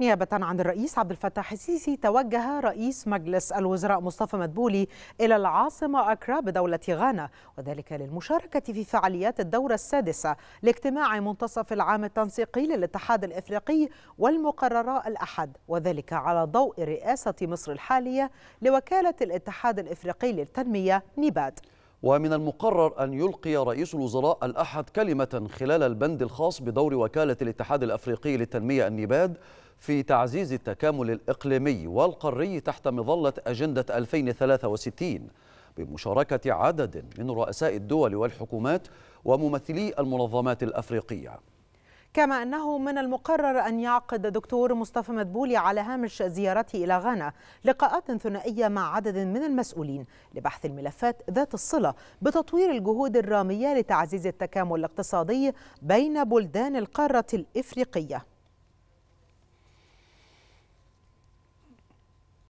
نيابة عن الرئيس عبد الفتاح السيسي توجه رئيس مجلس الوزراء مصطفى مدبولي إلى العاصمة أكرا بدولة غانا وذلك للمشاركة في فعاليات الدورة السادسة لاجتماع منتصف العام التنسيقي للاتحاد الإفريقي والمقرراء الأحد وذلك على ضوء رئاسة مصر الحالية لوكالة الاتحاد الإفريقي للتنمية نيباد ومن المقرر أن يلقي رئيس الوزراء الأحد كلمة خلال البند الخاص بدور وكالة الاتحاد الأفريقي للتنمية النيباد في تعزيز التكامل الإقليمي والقاري تحت مظلة أجندة 2063 بمشاركة عدد من رؤساء الدول والحكومات وممثلي المنظمات الأفريقية كما أنه من المقرر أن يعقد دكتور مصطفى مدبولي على هامش زيارته إلى غانا لقاءات ثنائية مع عدد من المسؤولين لبحث الملفات ذات الصلة بتطوير الجهود الرامية لتعزيز التكامل الاقتصادي بين بلدان القارة الإفريقية